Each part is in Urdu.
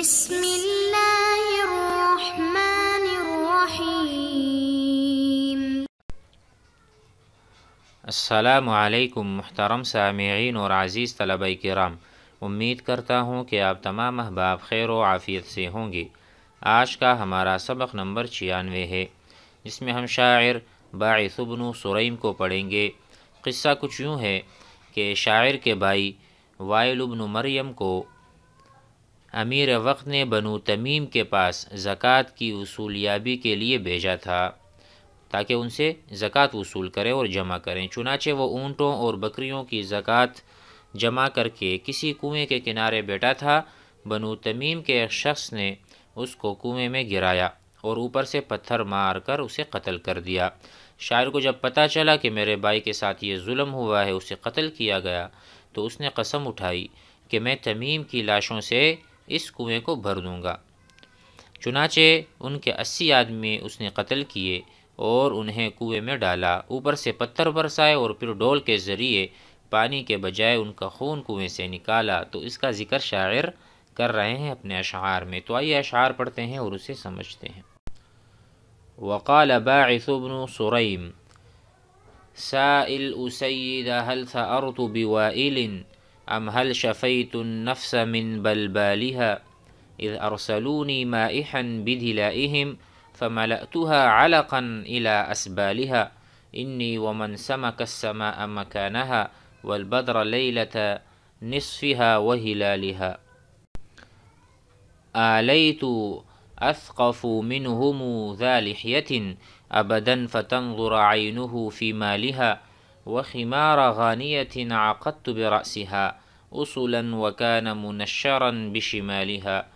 بسم اللہ الرحمن الرحیم السلام علیکم محترم سامعین اور عزیز طلبہ کرام امید کرتا ہوں کہ آپ تمام احباب خیر و عافیت سے ہوں گے آج کا ہمارا سبق نمبر چھیانوے ہے جس میں ہم شاعر باعث ابن سریم کو پڑھیں گے قصہ کچھ یوں ہے کہ شاعر کے بائی ابن مریم کو امیر وقت نے بنو تمیم کے پاس زکوٰۃ کی اصولیابی کے لیے بھیجا تھا تاکہ ان سے زکوٰۃ وصول کریں اور جمع کریں چنانچہ وہ اونٹوں اور بکریوں کی زکوٰۃ جمع کر کے کسی کنویں کے کنارے بیٹھا تھا بنو تمیم کے ایک شخص نے اس کو کنویں میں گرایا اور اوپر سے پتھر مار کر اسے قتل کر دیا شاعر کو جب پتہ چلا کہ میرے بھائی کے ساتھ یہ ظلم ہوا ہے اسے قتل کیا گیا تو اس نے قسم اٹھائی کہ میں تمیم کی لاشوں سے اس کنویں کو بھر دوں گا چنانچہ ان کے اسی آدمی اس نے قتل کیے اور انہیں کنویں میں ڈالا اوپر سے پتھر برسائے اور پھر ڈول کے ذریعے پانی کے بجائے ان کا خون کنویں سے نکالا تو اس کا ذکر شاعر کر رہے ہیں اپنے اشعار میں تو آئیے اشعار پڑھتے ہیں اور اسے سمجھتے ہیں وقال باعث بن سرعیم سائل اور هل ثأرت بوائل أم هل شفيت النفس من بلبالها إذ أرسلوني مائحا بدلائهم فملأتها علقا إلى أسبالها إني ومن سمك السماء مكانها والبدر ليلة نصفها وهلالها آليت أثقف منهم ذا لحية أبدا فتنظر عينه في مالها وخمار غانية عقدت برأسها أصلا وكان منشرا بشمالها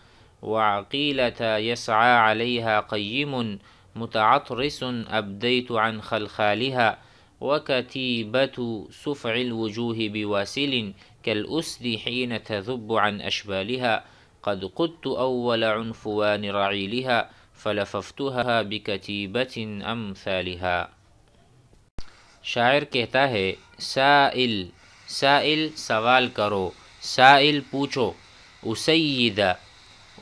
وعقيلة يسعى عليها قيم متعطرس أبديت عن خلخالها وكتيبة سفع الوجوه بواسل كالأسد حين تذب عن أشبالها قد قدت أول عنفوان رعيلها فلففتها بكتيبة أمثالها شاعر کہتا ہے سائل سائل سوال کرو سائل پوچھو اسیدہ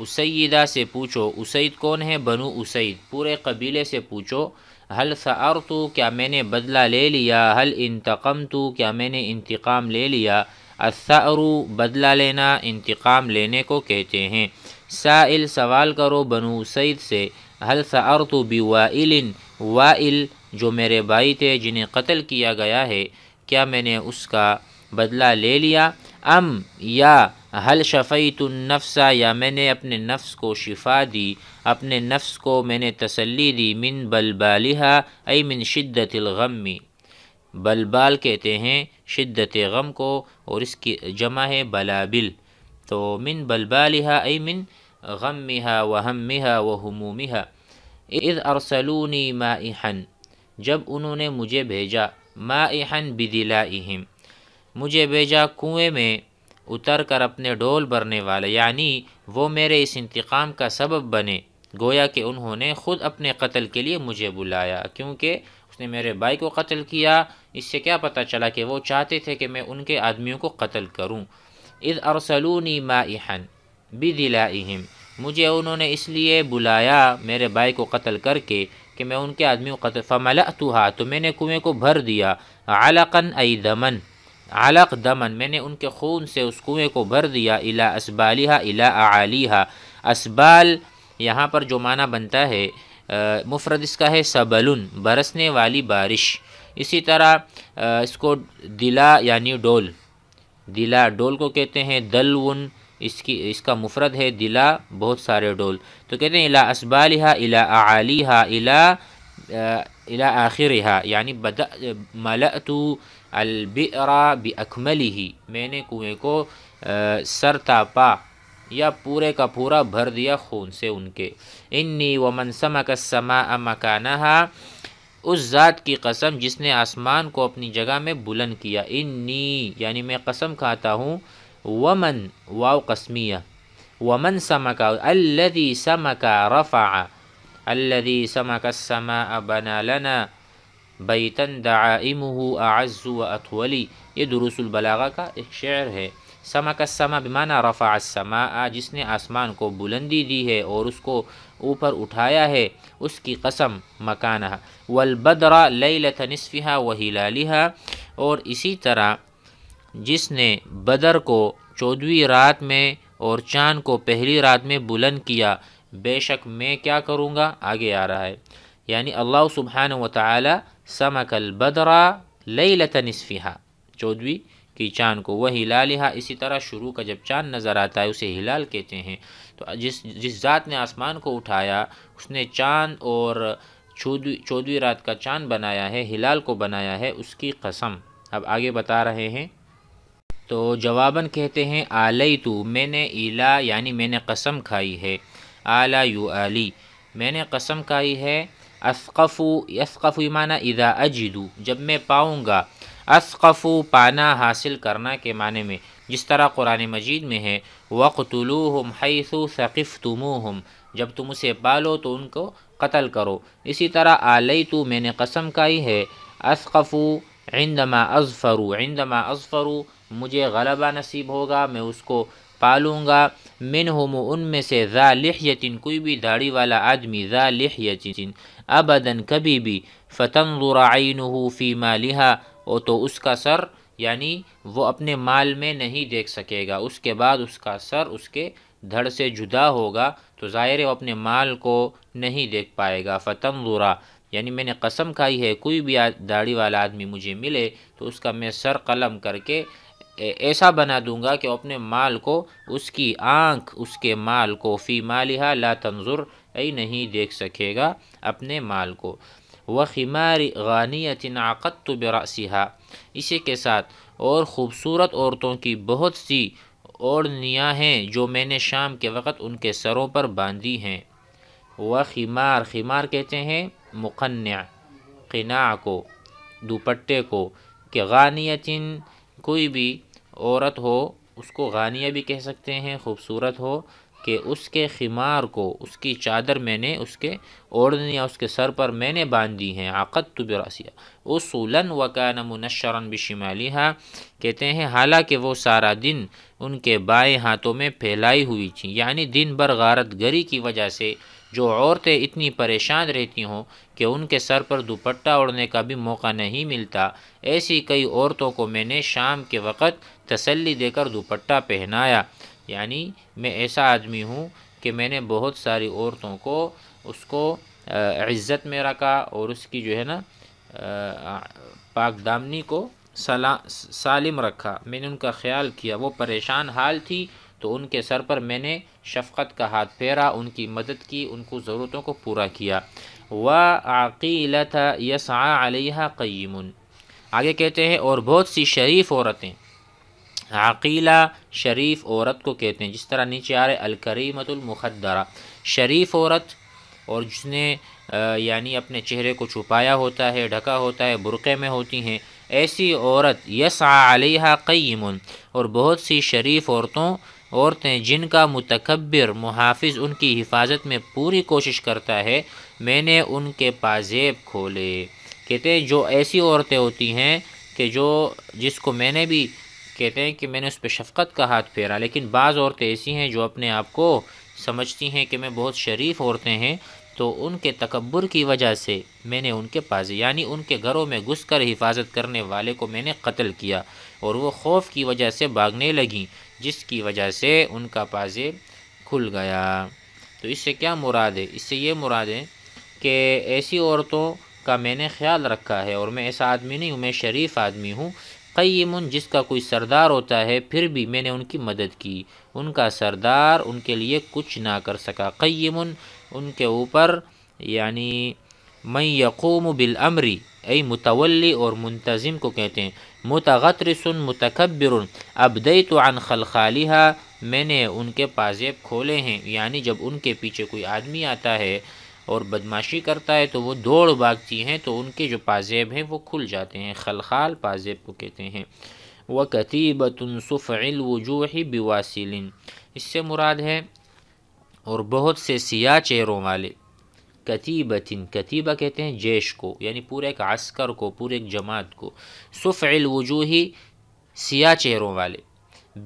اسیدہ سے پوچھو اسید کون ہے بنو اسید پورے قبیلے سے پوچھو حل سعر تو کیا میں نے بدلہ لے لیا حل انتقم تو کیا میں نے انتقام لے لیا اصا بدلہ لینا انتقام لینے کو کہتے ہیں سائل سوال کرو بنو اسید سے حل سعر تو بھی وائل جو میرے بھائی تھے جنہیں قتل کیا گیا ہے کیا میں نے اس کا بدلہ لے لیا ام یا حل شفیت نفسہ یا میں نے اپنے نفس کو شفا دی اپنے نفس کو میں نے تسلی دی من بل ای من شدت الغم میں بل بال کہتے ہیں شدت غم کو اور اس کی جمع ہے بلابل تو من بل ای من غم محا وہ ہم محا وہ ارسلونی ماحن جب انہوں نے مجھے بھیجا مائحن بدلائہم اہم مجھے بھیجا کنویں میں اتر کر اپنے ڈول بھرنے والے یعنی وہ میرے اس انتقام کا سبب بنے گویا کہ انہوں نے خود اپنے قتل کے لیے مجھے بلایا کیونکہ اس نے میرے بھائی کو قتل کیا اس سے کیا پتہ چلا کہ وہ چاہتے تھے کہ میں ان کے آدمیوں کو قتل کروں اذ ارسلونی مائحن بدلائہم مجھے انہوں نے اس لیے بلایا میرے بھائی کو قتل کر کے کہ میں ان کے آدمی فمل تو میں نے کنویں کو بھر دیا ای دمن علق دمن میں نے ان کے خون سے اس کنویں کو بھر دیا الا اسبالی الا الا اسبال یہاں پر جو معنی بنتا ہے مفرد اس کا ہے سبلن برسنے والی بارش اسی طرح اس کو دلا یعنی ڈول دلا ڈول کو کہتے ہیں دلون اس کی اس کا مفرد ہے دلا بہت سارے ڈول تو کہتے ہیں الا اسبا الا ہا الا الا آخرہ یعنی بد مل تو البعرا بکملی ہی میں نے کنویں کو سر تاپا یا پورے کا پورا بھر دیا خون سے ان کے انی و منصبہ کا سما مکانہ اس ذات کی قسم جس نے آسمان کو اپنی جگہ میں بلند کیا انی یعنی میں قسم کھاتا ہوں ومن واو قسمية ومن سمك الذي سمك رفع الذي سمك السماء بنى لنا بيتا دعائمه أعز وأطولي ये दुरुसुल बलागा का एक शेर है समा का समा बिमाना रफ़ा समा जिसने आसमान को बुलंदी दी है और उसको ऊपर उठाया है उसकी कसम मकाना वलबदरा लई लतनसफ़ा व हिलालिहा और इसी तरह جس نے بدر کو چودھویں رات میں اور چاند کو پہلی رات میں بلند کیا بے شک میں کیا کروں گا آگے آ رہا ہے یعنی اللہ سبحانہ و تعالیٰ سمک البدرا بدرا لی چودھویں کی چاند کو وہ ہلالہ اسی طرح شروع کا جب چاند نظر آتا ہے اسے ہلال کہتے ہیں تو جس جس ذات نے آسمان کو اٹھایا اس نے چاند اور چودوی چودھویں رات کا چاند بنایا ہے ہلال کو بنایا ہے اس کی قسم اب آگے بتا رہے ہیں تو جواباً کہتے ہیں آلئی تو میں نے ایلا یعنی میں نے قسم کھائی ہے اعلیٰ یو علی میں نے قسم کھائی ہے اسقفو یسقفی معنی اذا اجدو جب میں پاؤں گا اصقفو پانا حاصل کرنا کے معنی میں جس طرح قرآن مجید میں ہے وقتلوہم حیث ثقفتموہم جب تم اسے پالو تو ان کو قتل کرو اسی طرح آلئی تو میں نے قسم کھائی ہے اسقف عندما ازفرو عندما ازفرو مجھے غلبہ نصیب ہوگا میں اس کو پالوں گا من ہم ان میں سے ذا لحیتن کوئی بھی داڑھی والا آدمی ذا لحیتن ابداً کبھی بھی فتن عینہ فی مالہا لہا او تو اس کا سر یعنی وہ اپنے مال میں نہیں دیکھ سکے گا اس کے بعد اس کا سر اس کے دھڑ سے جدا ہوگا تو ظاہر وہ اپنے مال کو نہیں دیکھ پائے گا فتن یعنی میں نے قسم کھائی ہے کوئی بھی داڑھی والا آدمی مجھے ملے تو اس کا میں سر قلم کر کے ایسا بنا دوں گا کہ اپنے مال کو اس کی آنکھ اس کے مال کو فی لا تنظر ای نہیں دیکھ سکے گا اپنے مال کو وہ غَانِيَةٍ غانیت بِرَأْسِهَا تو براسیہ اسی کے ساتھ اور خوبصورت عورتوں کی بہت سی اوڑیاں ہیں جو میں نے شام کے وقت ان کے سروں پر باندھی ہیں وہ خیمار کہتے ہیں مقنع قناع کو دوپٹے کو کہ غانیتن کوئی بھی عورت ہو اس کو غانیہ بھی کہہ سکتے ہیں خوبصورت ہو کہ اس کے خمار کو اس کی چادر میں نے اس کے اوڑھنے یا اس کے سر پر میں نے باندھی ہیں عقد تو براسیہ اصولاً وکان منشرن بشمالیہ کہتے ہیں حالانکہ وہ سارا دن ان کے بائیں ہاتھوں میں پھیلائی ہوئی تھیں یعنی دن بھر غارت گری کی وجہ سے جو عورتیں اتنی پریشان رہتی ہوں کہ ان کے سر پر دوپٹہ اڑنے کا بھی موقع نہیں ملتا ایسی کئی عورتوں کو میں نے شام کے وقت تسلی دے کر دوپٹہ پہنایا یعنی میں ایسا آدمی ہوں کہ میں نے بہت ساری عورتوں کو اس کو عزت میں رکھا اور اس کی جو ہے نا پاک دامنی کو سالم رکھا میں نے ان کا خیال کیا وہ پریشان حال تھی تو ان کے سر پر میں نے شفقت کا ہاتھ پھیرا ان کی مدد کی ان کو ضرورتوں کو پورا کیا وَعَقِيلَتَ يَسْعَى عَلَيْهَا قَيِّمٌ علیہ قیمن آگے کہتے ہیں اور بہت سی شریف عورتیں عقیلہ شریف عورت کو کہتے ہیں جس طرح نیچے آ رہے الکریمت المخدرہ شریف عورت اور جس نے یعنی اپنے چہرے کو چھپایا ہوتا ہے ڈھکا ہوتا ہے برقعے میں ہوتی ہیں ایسی عورت یس علیہ قیم اور بہت سی شریف عورتوں عورتیں جن کا متکبر محافظ ان کی حفاظت میں پوری کوشش کرتا ہے میں نے ان کے پازیب کھولے کہتے ہیں جو ایسی عورتیں ہوتی ہیں کہ جو جس کو میں نے بھی کہتے ہیں کہ میں نے اس پہ شفقت کا ہاتھ پھیرا لیکن بعض عورتیں ایسی ہیں جو اپنے آپ کو سمجھتی ہیں کہ میں بہت شریف عورتیں ہیں تو ان کے تکبر کی وجہ سے میں نے ان کے پازے یعنی ان کے گھروں میں گھس کر حفاظت کرنے والے کو میں نے قتل کیا اور وہ خوف کی وجہ سے بھاگنے لگیں جس کی وجہ سے ان کا پازے کھل گیا تو اس سے کیا مراد ہے اس سے یہ مراد ہے کہ ایسی عورتوں کا میں نے خیال رکھا ہے اور میں ایسا آدمی نہیں ہوں میں شریف آدمی ہوں قیمن جس کا کوئی سردار ہوتا ہے پھر بھی میں نے ان کی مدد کی ان کا سردار ان کے لیے کچھ نہ کر سکا قیمن ان کے اوپر یعنی میں یقوم بالعمری ای متولی اور منتظم کو کہتے ہیں متغطرس متکبر ابدیت عن خلخالیہ میں نے ان کے پازیب کھولے ہیں یعنی جب ان کے پیچھے کوئی آدمی آتا ہے اور بدماشی کرتا ہے تو وہ دوڑ بھاگتی ہیں تو ان کے جو پازیب ہیں وہ کھل جاتے ہیں خلخال پازیب کو کہتے ہیں وہ سُفْعِ الْوُجُوحِ بِوَاسِلٍ اس سے مراد ہے اور بہت سے سیاہ چہروں والے کتیبتن کتیبہ کہتے ہیں جیش کو یعنی پورے ایک عسکر کو پورے ایک جماعت کو سف الوجوہی سیاہ چہروں والے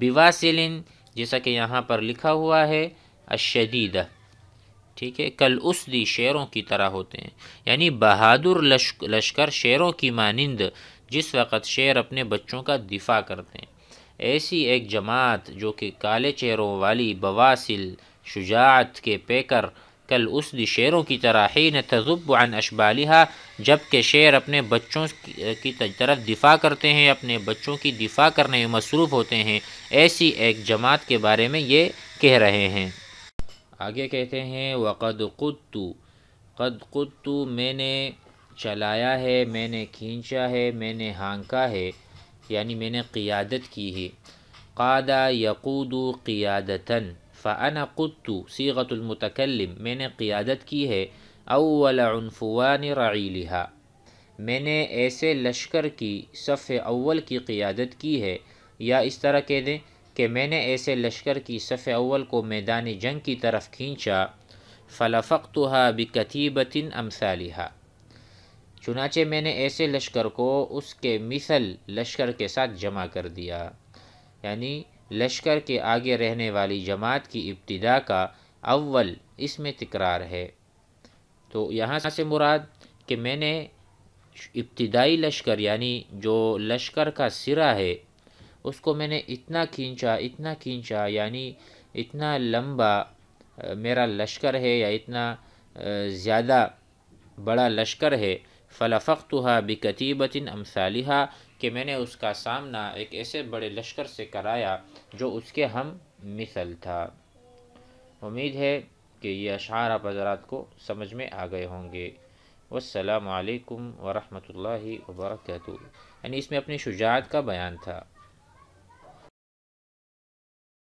بواسلن جیسا کہ یہاں پر لکھا ہوا ہے الشدیدہ ٹھیک ہے کل اسدی شیروں کی طرح ہوتے ہیں یعنی بہادر لشکر شیروں کی مانند جس وقت شیر اپنے بچوں کا دفاع کرتے ہیں ایسی ایک جماعت جو کہ کالے چہروں والی بواسل شجاعت کے پیکر کل اسدی شیروں کی طرح ہی نے تذب عن اشبالحا جب کہ شعر اپنے بچوں کی طرف دفاع کرتے ہیں اپنے بچوں کی دفاع کرنے میں مصروف ہوتے ہیں ایسی ایک جماعت کے بارے میں یہ کہہ رہے ہیں آگے کہتے ہیں وقد قُدْتُ قد قُدْتُ میں نے چلایا ہے میں نے کھینچا ہے میں نے ہانکا ہے یعنی میں نے قیادت کی ہے قادہ یقود قِيَادَةً فَأَنَا قُدْتُ سیغت المتکلم میں نے قیادت کی ہے اول عنفوان رعیلہ میں نے ایسے لشکر کی صف اول کی قیادت کی ہے یا اس طرح کہہ دیں کہ میں نے ایسے لشکر کی صف اول کو میدان جنگ کی طرف کھینچا فلاف تو ہا بکتھی چنانچہ میں نے ایسے لشکر کو اس کے مثل لشکر کے ساتھ جمع کر دیا یعنی لشکر کے آگے رہنے والی جماعت کی ابتدا کا اول اس میں تکرار ہے تو یہاں سے مراد کہ میں نے ابتدائی لشکر یعنی جو لشکر کا سرا ہے اس کو میں نے اتنا کھینچا اتنا کھینچا یعنی اتنا لمبا میرا لشکر ہے یا اتنا زیادہ بڑا لشکر ہے فلافخت ہوا بکتیبتاً کہ میں نے اس کا سامنا ایک ایسے بڑے لشکر سے کرایا جو اس کے ہم مثل تھا امید ہے کہ یہ اشعار آپ حضرات کو سمجھ میں آ گئے ہوں گے والسلام علیکم ورحمۃ اللہ وبرکاتہ یعنی اس میں اپنی شجاعت کا بیان تھا